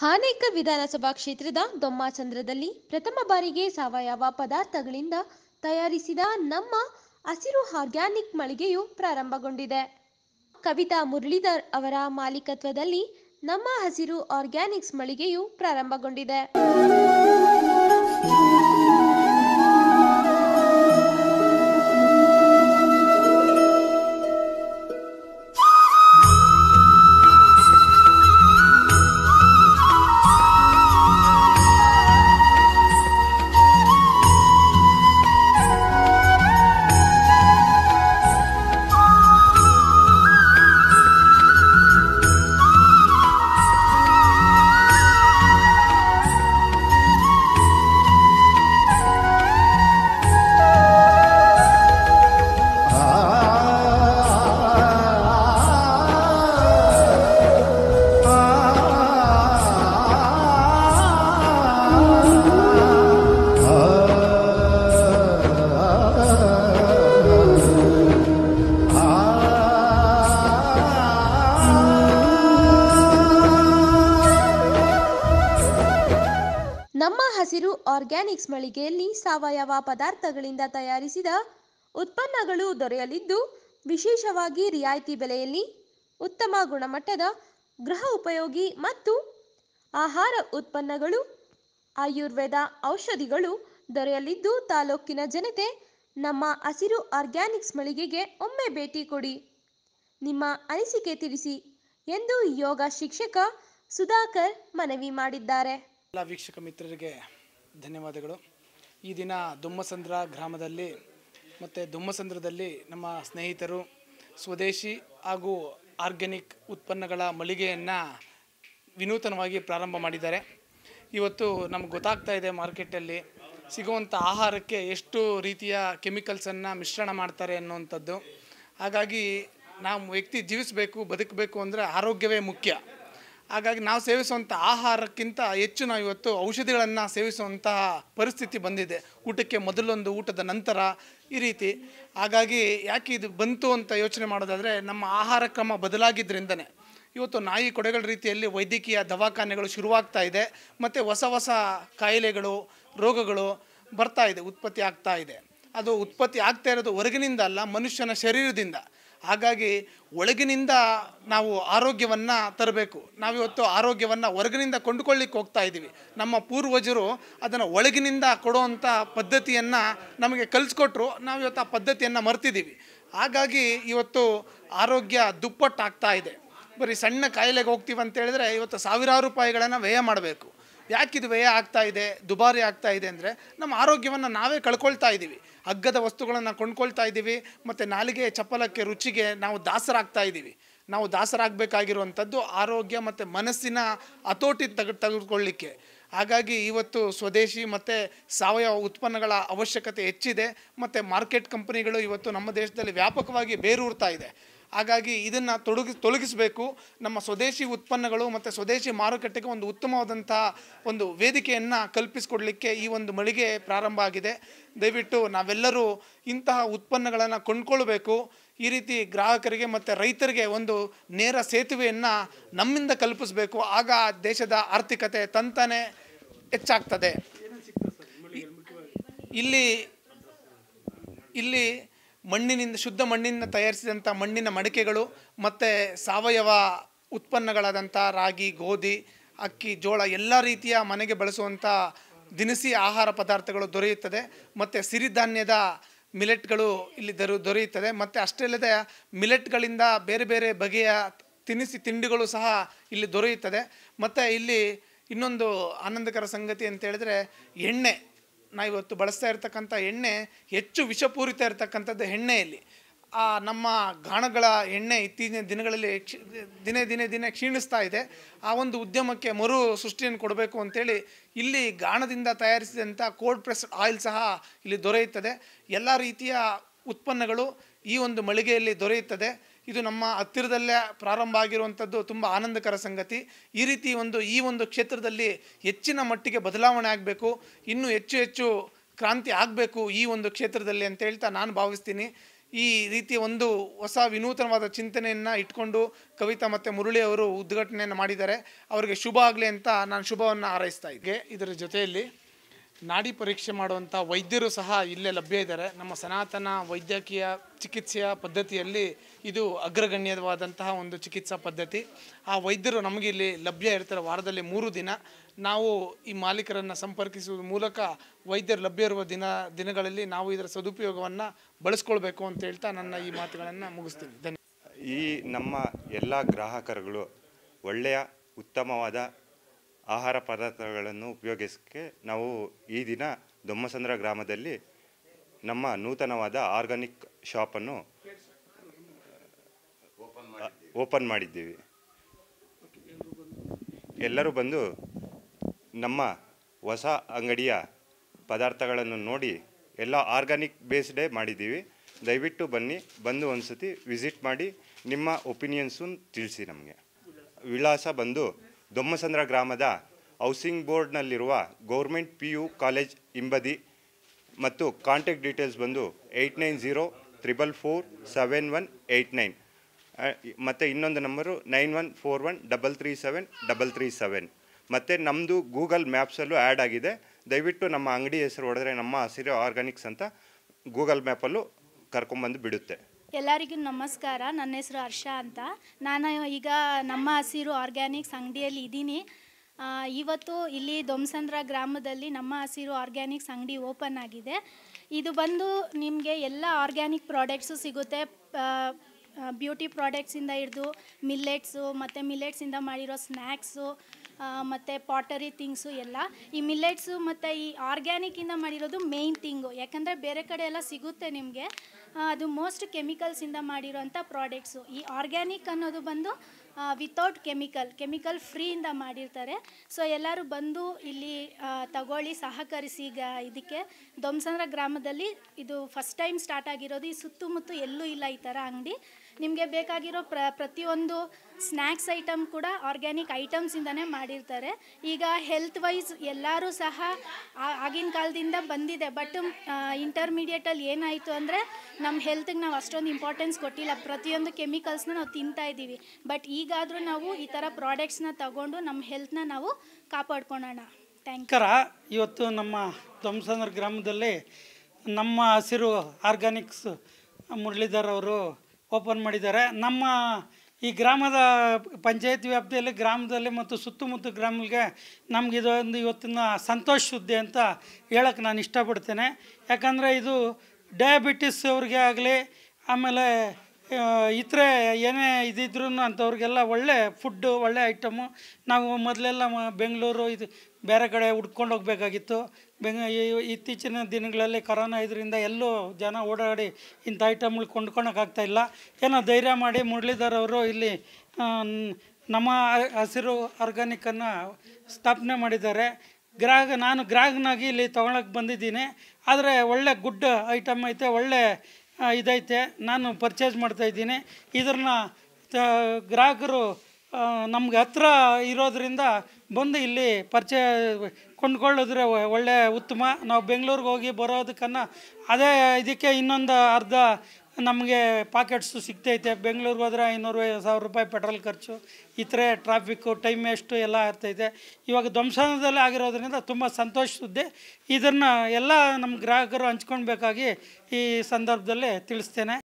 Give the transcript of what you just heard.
ಹಾನೇಕ ವಿಧಾನಸಭಾ ಕ್ಷೇತ್ರದ ದೊಮ್ಮಾಚಂದ್ರದಲ್ಲಿ ಪ್ರಥಮ ಬಾರಿಗೆ ಸಾವಯವ ಪದಾರ್ಥಗಳಿಂದ ತಯಾರಿಸಿದ ನಮ್ಮ ಹಸಿರು ಆರ್ಗ್ಯಾನಿಕ್ ಮಳಿಗೆಯು ಪ್ರಾರಂಭಗೊಂಡಿದೆ ಕವಿತಾ ಮುರಳೀಧರ್ ಅವರ ಮಾಲೀಕತ್ವದಲ್ಲಿ ನಮ್ಮ ಹಸಿರು ಆರ್ಗ್ಯಾನಿಕ್ಸ್ ಮಳಿಗೆಯು ಪ್ರಾರಂಭಗೊಂಡಿದೆ ಆರ್ಗ್ಯಾನಿಕ್ಸ್ ಮಳಿಗೆಯಲ್ಲಿ ಸಾವಯವ ಪದಾರ್ಥಗಳಿಂದ ತಯಾರಿಸಿದ ಉತ್ಪನ್ನಗಳು ದೊರೆಯಲಿದ್ದು ವಿಶೇಷವಾಗಿ ರಿಯಾಯಿತಿ ಬೆಲೆಯಲ್ಲಿ ಉತ್ತಮ ಗುಣಮಟ್ಟದ ಗೃಹ ಉಪಯೋಗಿ ಮತ್ತು ಆಹಾರ ಉತ್ಪನ್ನಗಳು ಆಯುರ್ವೇದ ಔಷಧಿಗಳು ದೊರೆಯಲಿದ್ದು ತಾಲೂಕಿನ ಜನತೆ ನಮ್ಮ ಹಸಿರು ಆರ್ಗ್ಯಾನಿಕ್ಸ್ ಮಳಿಗೆಗೆ ಒಮ್ಮೆ ಭೇಟಿ ಕೊಡಿ ನಿಮ್ಮ ಅನಿಸಿಕೆ ತಿಳಿಸಿ ಎಂದು ಯೋಗ ಶಿಕ್ಷಕ ಸುಧಾಕರ್ ಮನವಿ ಮಾಡಿದ್ದಾರೆ ಎಲ್ಲ ವೀಕ್ಷಕ ಮಿತ್ರರಿಗೆ ಧನ್ಯವಾದಗಳು ಈ ದಿನ ದುಮ್ಮಸಂದ್ರ ಗ್ರಾಮದಲ್ಲಿ ಮತ್ತು ದುಮ್ಮಸಂದ್ರದಲ್ಲಿ ನಮ್ಮ ಸ್ನೇಹಿತರು ಸ್ವದೇಶಿ ಹಾಗೂ ಆರ್ಗ್ಯಾನಿಕ್ ಉತ್ಪನ್ನಗಳ ಮಳಿಗೆಯನ್ನು ವಿನೂತನವಾಗಿ ಪ್ರಾರಂಭ ಮಾಡಿದ್ದಾರೆ ಇವತ್ತು ನಮ್ಗೆ ಗೊತ್ತಾಗ್ತಾ ಇದೆ ಮಾರ್ಕೆಟಲ್ಲಿ ಸಿಗುವಂಥ ಆಹಾರಕ್ಕೆ ಎಷ್ಟು ರೀತಿಯ ಕೆಮಿಕಲ್ಸನ್ನು ಮಿಶ್ರಣ ಮಾಡ್ತಾರೆ ಅನ್ನುವಂಥದ್ದು ಹಾಗಾಗಿ ನಾವು ವ್ಯಕ್ತಿ ಜೀವಿಸಬೇಕು ಬದುಕಬೇಕು ಅಂದರೆ ಆರೋಗ್ಯವೇ ಮುಖ್ಯ ಹಾಗಾಗಿ ನಾವು ಸೇವಿಸುವಂಥ ಆಹಾರಕ್ಕಿಂತ ಹೆಚ್ಚು ನಾವು ಇವತ್ತು ಔಷಧಿಗಳನ್ನು ಸೇವಿಸುವಂತಹ ಪರಿಸ್ಥಿತಿ ಬಂದಿದೆ ಊಟಕ್ಕೆ ಮೊದಲೊಂದು ಊಟದ ನಂತರ ಈ ರೀತಿ ಹಾಗಾಗಿ ಯಾಕೆ ಇದು ಬಂತು ಅಂತ ಯೋಚನೆ ಮಾಡೋದಾದರೆ ನಮ್ಮ ಆಹಾರ ಕ್ರಮ ಬದಲಾಗಿದ್ದರಿಂದನೇ ಇವತ್ತು ನಾಯಿ ಕೊಡೆಗಳ ರೀತಿಯಲ್ಲಿ ವೈದ್ಯಕೀಯ ದವಾಖಾನೆಗಳು ಶುರುವಾಗ್ತಾ ಇದೆ ಮತ್ತು ಹೊಸ ಹೊಸ ಕಾಯಿಲೆಗಳು ರೋಗಗಳು ಬರ್ತಾ ಇದೆ ಉತ್ಪತ್ತಿ ಆಗ್ತಾ ಇದೆ ಅದು ಉತ್ಪತ್ತಿ ಆಗ್ತಾ ಇರೋದು ಹೊರಗಿನಿಂದ ಅಲ್ಲ ಮನುಷ್ಯನ ಶರೀರದಿಂದ ಹಾಗಾಗಿ ಒಳಗಿನಿಂದ ನಾವು ಆರೋಗ್ಯವನ್ನು ತರಬೇಕು ನಾವಿವತ್ತು ಆರೋಗ್ಯವನ್ನು ಹೊರಗಿನಿಂದ ಕೊಂಡುಕೊಳ್ಳಿಕ್ಕೆ ಹೋಗ್ತಾ ಇದ್ದೀವಿ ನಮ್ಮ ಪೂರ್ವಜರು ಅದನ್ನು ಒಳಗಿನಿಂದ ಕೊಡುವಂಥ ಪದ್ಧತಿಯನ್ನು ನಮಗೆ ಕಲಿಸ್ಕೊಟ್ರು ನಾವಿವತ್ತು ಆ ಪದ್ಧತಿಯನ್ನು ಮರ್ತಿದ್ದೀವಿ ಹಾಗಾಗಿ ಇವತ್ತು ಆರೋಗ್ಯ ದುಪ್ಪಟ್ಟಾಗ್ತಾ ಇದೆ ಬರೀ ಸಣ್ಣ ಕಾಯಿಲೆಗೆ ಹೋಗ್ತೀವಿ ಅಂತ ಇವತ್ತು ಸಾವಿರಾರು ರೂಪಾಯಿಗಳನ್ನು ವ್ಯಯ ಮಾಡಬೇಕು ಯಾಕಿದು ವ್ಯಯ ಆಗ್ತಾ ಇದೆ ದುಬಾರಿ ಆಗ್ತಾ ಇದೆ ಅಂದರೆ ನಮ್ಮ ಆರೋಗ್ಯವನ್ನು ನಾವೇ ಕಳ್ಕೊಳ್ತಾ ಇದ್ದೀವಿ ಹಗ್ಗದ ವಸ್ತುಗಳನ್ನು ಕೊಂಡ್ಕೊಳ್ತಾ ಇದ್ದೀವಿ ಮತ್ತು ನಾಲಿಗೆ ಚಪ್ಪಲಕ್ಕೆ ರುಚಿಗೆ ನಾವು ದಾಸರಾಗ್ತಾ ಇದ್ದೀವಿ ನಾವು ದಾಸರಾಗಬೇಕಾಗಿರುವಂಥದ್ದು ಆರೋಗ್ಯ ಮತ್ತು ಮನಸ್ಸಿನ ಹತೋಟಿ ತೆಗೆ ತೆಗೆದುಕೊಳ್ಳಿಕ್ಕೆ ಹಾಗಾಗಿ ಇವತ್ತು ಸ್ವದೇಶಿ ಮತ್ತು ಸಾವಯವ ಉತ್ಪನ್ನಗಳ ಅವಶ್ಯಕತೆ ಹೆಚ್ಚಿದೆ ಮತ್ತು ಮಾರ್ಕೆಟ್ ಕಂಪನಿಗಳು ಇವತ್ತು ನಮ್ಮ ದೇಶದಲ್ಲಿ ವ್ಯಾಪಕವಾಗಿ ಬೇರೂರ್ತಾ ಇದೆ ಹಾಗಾಗಿ ಇದನ್ನು ತೊಡಗಿ ತೊಲಗಿಸಬೇಕು ನಮ್ಮ ಸ್ವದೇಶಿ ಉತ್ಪನ್ನಗಳು ಮತ್ತು ಸ್ವದೇಶಿ ಮಾರುಕಟ್ಟೆಗೆ ಒಂದು ಉತ್ತಮವಾದಂಥ ಒಂದು ವೇದಿಕೆಯನ್ನು ಕಲ್ಪಿಸಿಕೊಡಲಿಕ್ಕೆ ಈ ಒಂದು ಮಳಿಗೆ ಪ್ರಾರಂಭ ಆಗಿದೆ ದಯವಿಟ್ಟು ನಾವೆಲ್ಲರೂ ಇಂತಹ ಉತ್ಪನ್ನಗಳನ್ನು ಕೊಂಡ್ಕೊಳ್ಬೇಕು ಈ ರೀತಿ ಗ್ರಾಹಕರಿಗೆ ಮತ್ತು ರೈತರಿಗೆ ಒಂದು ನೇರ ಸೇತುವೆಯನ್ನು ನಮ್ಮಿಂದ ಕಲ್ಪಿಸಬೇಕು ಆಗ ದೇಶದ ಆರ್ಥಿಕತೆ ತಂತಾನೆ ಹೆಚ್ಚಾಗ್ತದೆ ಇಲ್ಲಿ ಇಲ್ಲಿ ಮಣ್ಣಿನಿಂದ ಶುದ್ಧ ಮಣ್ಣಿನಿಂದ ತಯಾರಿಸಿದಂಥ ಮಣ್ಣಿನ ಮಡಿಕೆಗಳು ಮತ್ತು ಸಾವಯವ ಉತ್ಪನ್ನಗಳಾದಂಥ ರಾಗಿ ಗೋಧಿ ಅಕ್ಕಿ ಜೋಳ ಎಲ್ಲ ರೀತಿಯ ಮನೆಗೆ ಬಳಸುವಂಥ ದಿನಸಿ ಆಹಾರ ಪದಾರ್ಥಗಳು ದೊರೆಯುತ್ತದೆ ಮತ್ತು ಸಿರಿಧಾನ್ಯದ ಮಿಲೆಟ್ಗಳು ಇಲ್ಲಿ ದೊರ ದೊರೆಯುತ್ತದೆ ಮತ್ತು ಅಷ್ಟೇ ಅಲ್ಲದೆ ಮಿಲೆಟ್ಗಳಿಂದ ಬೇರೆ ಬೇರೆ ಬಗೆಯ ತಿನಿಸಿ ತಿಂಡಿಗಳು ಸಹ ಇಲ್ಲಿ ದೊರೆಯುತ್ತದೆ ಮತ್ತು ಇಲ್ಲಿ ಇನ್ನೊಂದು ಆನಂದಕರ ಸಂಗತಿ ಅಂತ ಹೇಳಿದ್ರೆ ಎಣ್ಣೆ ಇವತ್ತು ಬಳಸ್ತಾ ಇರತಕ್ಕಂಥ ಎಣ್ಣೆ ಹೆಚ್ಚು ವಿಷಪೂರಿತ ಇರತಕ್ಕಂಥದ್ದು ಎಣ್ಣೆಯಲ್ಲಿ ಆ ನಮ್ಮ ಗಾಣಗಳ ಎಣ್ಣೆ ಇತ್ತೀಚಿನ ದಿನಗಳಲ್ಲಿ ಕ್ಷಿ ದಿನೇ ದಿನೇ ದಿನೇ ಕ್ಷೀಣಿಸ್ತಾ ಇದೆ ಆ ಒಂದು ಉದ್ಯಮಕ್ಕೆ ಮರು ಸೃಷ್ಟಿಯನ್ನು ಕೊಡಬೇಕು ಅಂತೇಳಿ ಇಲ್ಲಿ ಗಾಣದಿಂದ ತಯಾರಿಸಿದಂಥ ಕೋಲ್ಡ್ ಪ್ರೆಸ್ಡ್ ಆಯಿಲ್ ಸಹ ಇಲ್ಲಿ ದೊರೆಯುತ್ತದೆ ಎಲ್ಲ ರೀತಿಯ ಉತ್ಪನ್ನಗಳು ಈ ಒಂದು ಮಳಿಗೆಯಲ್ಲಿ ದೊರೆಯುತ್ತದೆ ಇದು ನಮ್ಮ ಹತ್ತಿರದಲ್ಲೇ ಪ್ರಾರಂಭ ಆಗಿರುವಂಥದ್ದು ತುಂಬ ಆನಂದಕರ ಸಂಗತಿ ಈ ರೀತಿ ಒಂದು ಈ ಒಂದು ಕ್ಷೇತ್ರದಲ್ಲಿ ಹೆಚ್ಚಿನ ಮಟ್ಟಿಗೆ ಬದಲಾವಣೆ ಆಗಬೇಕು ಇನ್ನೂ ಹೆಚ್ಚು ಹೆಚ್ಚು ಕ್ರಾಂತಿ ಆಗಬೇಕು ಈ ಒಂದು ಕ್ಷೇತ್ರದಲ್ಲಿ ಅಂತ ಹೇಳ್ತಾ ನಾನು ಭಾವಿಸ್ತೀನಿ ಈ ರೀತಿ ಒಂದು ಹೊಸ ವಿನೂತನವಾದ ಚಿಂತನೆಯನ್ನು ಇಟ್ಕೊಂಡು ಕವಿತಾ ಮತ್ತು ಮುರುಳಿಯವರು ಅವರು ಉದ್ಘಾಟನೆಯನ್ನು ಮಾಡಿದ್ದಾರೆ ಅವರಿಗೆ ಶುಭ ಆಗಲಿ ಅಂತ ನಾನು ಶುಭವನ್ನು ಹಾರೈಸ್ತಾ ಇದ್ದೆ ಇದರ ಜೊತೆಯಲ್ಲಿ ನಾಡಿ ಪರೀಕ್ಷೆ ಮಾಡುವಂಥ ವೈದ್ಯರು ಸಹ ಇಲ್ಲೇ ಲಭ್ಯ ಇದ್ದಾರೆ ನಮ್ಮ ಸನಾತನ ವೈದ್ಯಕೀಯ ಚಿಕಿತ್ಸೆಯ ಪದ್ಧತಿಯಲ್ಲಿ ಇದು ಅಗ್ರಗಣ್ಯವಾದಂತಹ ಒಂದು ಚಿಕಿತ್ಸಾ ಪದ್ಧತಿ ಆ ವೈದ್ಯರು ನಮಗೆ ಇಲ್ಲಿ ಲಭ್ಯ ಇರ್ತಾರೆ ವಾರದಲ್ಲಿ ಮೂರು ದಿನ ನಾವು ಈ ಮಾಲೀಕರನ್ನು ಸಂಪರ್ಕಿಸುವ ಮೂಲಕ ವೈದ್ಯರು ಲಭ್ಯ ಇರುವ ದಿನ ದಿನಗಳಲ್ಲಿ ನಾವು ಇದರ ಸದುಪಯೋಗವನ್ನು ಬಳಸ್ಕೊಳ್ಬೇಕು ಅಂತ ಹೇಳ್ತಾ ನನ್ನ ಈ ಮಾತುಗಳನ್ನು ಮುಗಿಸ್ತೀನಿ ಧನ್ಯ ಈ ನಮ್ಮ ಎಲ್ಲ ಗ್ರಾಹಕರುಗಳು ಒಳ್ಳೆಯ ಉತ್ತಮವಾದ ಆಹಾರ ಪದಾರ್ಥಗಳನ್ನು ಉಪಯೋಗಿಸೋಕ್ಕೆ ನಾವು ಈ ದಿನ ದೊಮ್ಮಸಂದ್ರ ಗ್ರಾಮದಲ್ಲಿ ನಮ್ಮ ನೂತನವಾದ ಆರ್ಗಾನಿಕ್ ಶಾಪನ್ನು ಓಪನ್ ಮಾಡಿದ್ದೀವಿ ಎಲ್ಲರೂ ಬಂದು ನಮ್ಮ ಹೊಸ ಅಂಗಡಿಯ ಪದಾರ್ಥಗಳನ್ನು ನೋಡಿ ಎಲ್ಲ ಆರ್ಗಾನಿಕ್ ಬೇಸ್ಡೇ ಮಾಡಿದ್ದೀವಿ ದಯವಿಟ್ಟು ಬನ್ನಿ ಬಂದು ಒಂದು ಸತಿ ವಿಸಿಟ್ ಮಾಡಿ ನಿಮ್ಮ ಒಪಿನಿಯನ್ಸು ತಿಳಿಸಿ ನಮಗೆ ವಿಳಾಸ ಬಂದು ದೊಮ್ಮಸಂದ್ರ ಗ್ರಾಮದ ಹೌಸಿಂಗ್ ಬೋರ್ಡ್ನಲ್ಲಿರುವ ಗೌರ್ಮೆಂಟ್ ಪಿ ಯು ಕಾಲೇಜ್ ಹಿಂಬದಿ ಮತ್ತು ಕಾಂಟ್ಯಾಕ್ಟ್ ಡೀಟೇಲ್ಸ್ ಬಂದು eight nine zero triple four seven one eight nine ಮತ್ತು ಇನ್ನೊಂದು number nine one four one double three seven double three seven ಮತ್ತು ನಮ್ಮದು ಗೂಗಲ್ ಮ್ಯಾಪ್ಸಲ್ಲೂ ಆ್ಯಡ್ ಆಗಿದೆ ದಯವಿಟ್ಟು ನಮ್ಮ ಅಂಗಡಿ ಹೆಸರು ಹೊಡೆದ್ರೆ ನಮ್ಮ ಹಸಿರು ಆರ್ಗಾನಿಕ್ಸ್ ಅಂತ ಗೂಗಲ್ ಮ್ಯಾಪಲ್ಲೂ ಕರ್ಕೊಂಬಂದು ಬಿಡುತ್ತೆ ಎಲ್ಲರಿಗೂ ನಮಸ್ಕಾರ ನನ್ನ ಹೆಸರು ಹರ್ಷ ಅಂತ ನಾನು ಈಗ ನಮ್ಮ ಹಸಿರು ಆರ್ಗ್ಯಾನಿಕ್ಸ್ ಅಂಗಡಿಯಲ್ಲಿ ಇದ್ದೀನಿ ಇವತ್ತು ಇಲ್ಲಿ ದೊಮ್ಸಂದ್ರ ಗ್ರಾಮದಲ್ಲಿ ನಮ್ಮ ಹಸಿರು ಆರ್ಗ್ಯಾನಿಕ್ಸ್ ಅಂಗಡಿ ಓಪನ್ ಆಗಿದೆ ಇದು ಬಂದು ನಿಮಗೆ ಎಲ್ಲ ಆರ್ಗ್ಯಾನಿಕ್ ಪ್ರಾಡಕ್ಟ್ಸು ಸಿಗುತ್ತೆ ಬ್ಯೂಟಿ ಪ್ರಾಡಕ್ಟ್ಸಿಂದ ಹಿಡಿದು ಮಿಲ್ಲೆಟ್ಸು ಮತ್ತು ಮಿಲ್ಲೆಟ್ಸಿಂದ ಮಾಡಿರೋ ಸ್ನ್ಯಾಕ್ಸು ಮತ್ತು ಪಾಟರಿ ಥಿಂಗ್ಸು ಎಲ್ಲ ಈ ಮಿಲ್ಲೆಟ್ಸು ಮತ್ತು ಈ ಆರ್ಗ್ಯಾನಿಕ್ಕಿಂದ ಮಾಡಿರೋದು ಮೇಯ್ನ್ ಥಿಂಗು ಯಾಕಂದರೆ ಬೇರೆ ಕಡೆ ಎಲ್ಲ ಸಿಗುತ್ತೆ ನಿಮಗೆ ಅದು ಮೋಸ್ಟ್ ಕೆಮಿಕಲ್ಸಿಂದ ಮಾಡಿರೋಂಥ ಪ್ರಾಡಕ್ಟ್ಸು ಈ ಆರ್ಗ್ಯಾನಿಕ್ ಅನ್ನೋದು ಬಂದು ವಿತೌಟ್ ಕೆಮಿಕಲ್ ಕೆಮಿಕಲ್ ಫ್ರೀಯಿಂದ ಮಾಡಿರ್ತಾರೆ ಸೊ ಎಲ್ಲರೂ ಬಂದು ಇಲ್ಲಿ ತಗೊಳ್ಳಿ ಸಹಕರಿಸಿ ಈಗ ಇದಕ್ಕೆ ದೊಮ್ಸಂದ್ರ ಗ್ರಾಮದಲ್ಲಿ ಇದು ಫಸ್ಟ್ ಟೈಮ್ ಸ್ಟಾರ್ಟ್ ಆಗಿರೋದು ಈ ಸುತ್ತಮುತ್ತ ಎಲ್ಲೂ ಇಲ್ಲ ಈ ಥರ ಅಂಗಡಿ ನಿಮಗೆ ಬೇಕಾಗಿರೋ ಪ್ರತಿಯೊಂದು ಸ್ನ್ಯಾಕ್ಸ್ ಐಟಮ್ ಕೂಡ ಆರ್ಗ್ಯಾನಿಕ್ ಐಟಮ್ಸಿಂದನೇ ಮಾಡಿರ್ತಾರೆ ಈಗ ಹೆಲ್ತ್ ವೈಸ್ ಎಲ್ಲರೂ ಸಹ ಆಗಿನ ಕಾಲದಿಂದ ಬಂದಿದೆ ಬಟ್ ಇಂಟರ್ಮೀಡಿಯೇಟಲ್ಲಿ ಏನಾಯಿತು ಅಂದರೆ ನಮ್ಮ ಹೆಲ್ತ್ಗೆ ನಾವು ಅಷ್ಟೊಂದು ಇಂಪಾರ್ಟೆನ್ಸ್ ಕೊಟ್ಟಿಲ್ಲ ಪ್ರತಿಯೊಂದು ಕೆಮಿಕಲ್ಸ್ನ ನಾವು ತಿಂತಾ ಇದ್ದೀವಿ ಬಟ್ ಈಗಾದರೂ ನಾವು ಈ ಥರ ಪ್ರಾಡಕ್ಟ್ಸ್ನ ತಗೊಂಡು ನಮ್ಮ ಹೆಲ್ತ್ನ ನಾವು ಕಾಪಾಡ್ಕೊಳ್ಳೋಣ ಟ್ಯಾಂಕರಾ ಇವತ್ತು ನಮ್ಮ ತೊಮ್ಸಂದ್ರ ಗ್ರಾಮದಲ್ಲಿ ನಮ್ಮ ಹಸಿರು ಆರ್ಗ್ಯಾನಿಕ್ಸ್ ಮುರಳೀಧರ್ ಅವರು ಓಪನ್ ಮಾಡಿದ್ದಾರೆ ನಮ್ಮ ಈ ಗ್ರಾಮದ ಪಂಚಾಯತ್ ವ್ಯಾಪ್ತಿಯಲ್ಲಿ ಗ್ರಾಮದಲ್ಲಿ ಮತ್ತು ಸುತ್ತಮುತ್ತ ಗ್ರಾಮಗಳಿಗೆ ನಮ್ಗೆ ಇದೊಂದು ಇವತ್ತಿನ ಸಂತೋಷ ಸುದ್ದಿ ಅಂತ ಹೇಳಕ್ಕೆ ನಾನು ಇಷ್ಟಪಡ್ತೇನೆ ಯಾಕಂದರೆ ಇದು ಡಯಾಬಿಟಿಸ್ ಅವ್ರಿಗೆ ಆಗಲಿ ಆಮೇಲೆ ಇತರೆ ಏನೇ ಇದ್ದಿದ್ರು ಅಂಥವ್ರಿಗೆಲ್ಲ ಒಳ್ಳೆ ಫುಡ್ಡು ಒಳ್ಳೆ ಐಟಮು ನಾವು ಮೊದಲೆಲ್ಲ ಬೆಂಗಳೂರು ಇದು ಬೇರೆ ಕಡೆ ಹುಡ್ಕೊಂಡು ಹೋಗಬೇಕಾಗಿತ್ತು ಬೆಂಗ ಇತ್ತೀಚಿನ ದಿನಗಳಲ್ಲಿ ಕರೋನಾ ಇದರಿಂದ ಎಲ್ಲೂ ಜನ ಓಡಾಡಿ ಇಂಥ ಐಟಮ್ಗಳು ಇಲ್ಲ ಏನೋ ಧೈರ್ಯ ಮಾಡಿ ಮುರಳೀಧರ್ ಅವರು ಇಲ್ಲಿ ನಮ್ಮ ಹಸಿರು ಆರ್ಗ್ಯಾನಿಕನ್ನು ಸ್ಥಾಪನೆ ಮಾಡಿದ್ದಾರೆ ಗ್ರಾಹಕ ನಾನು ಗ್ರಾಹಕನಾಗಿ ಇಲ್ಲಿ ತೊಗೊಳಕ್ಕೆ ಬಂದಿದ್ದೀನಿ ಆದರೆ ಒಳ್ಳೆ ಗುಡ್ ಐಟಮ್ ಐತೆ ಒಳ್ಳೆ ಇದೈತೆ ನಾನು ಪರ್ಚೇಸ್ ಮಾಡ್ತಾಯಿದ್ದೀನಿ ಇದನ್ನು ಗ್ರಾಹಕರು ನಮ್ಗೆ ಹತ್ತಿರ ಇರೋದರಿಂದ ಬಂದು ಇಲ್ಲಿ ಪರಿಚಯ ಕೊಂಡ್ಕೊಳ್ಳೋದ್ರೆ ಒಳ್ಳೆಯ ಉತ್ತಮ ನಾವು ಬೆಂಗಳೂರಿಗೆ ಹೋಗಿ ಬರೋದಕ್ಕನ್ನು ಅದೇ ಇದಕ್ಕೆ ಇನ್ನೊಂದು ಅರ್ಧ ನಮಗೆ ಪಾಕೆಟ್ಸು ಸಿಗ್ತೈತೆ ಬೆಂಗ್ಳೂರಿಗೆ ಹೋದರೆ ಐನೂರು ಸಾವಿರ ರೂಪಾಯಿ ಪೆಟ್ರೋಲ್ ಖರ್ಚು ಇತರೆ ಟ್ರಾಫಿಕ್ಕು ಟೈಮ್ ವೇಸ್ಟು ಎಲ್ಲ ಇರ್ತೈತೆ ಇವಾಗ ಧ್ವಂಸನದಲ್ಲಿ ಆಗಿರೋದ್ರಿಂದ ತುಂಬ ಸಂತೋಷ ಸುದ್ದಿ ಇದನ್ನು ಎಲ್ಲ ನಮ್ಮ ಗ್ರಾಹಕರು ಹಂಚ್ಕೊಳ್ಬೇಕಾಗಿ ಈ ಸಂದರ್ಭದಲ್ಲಿ ತಿಳಿಸ್ತೇನೆ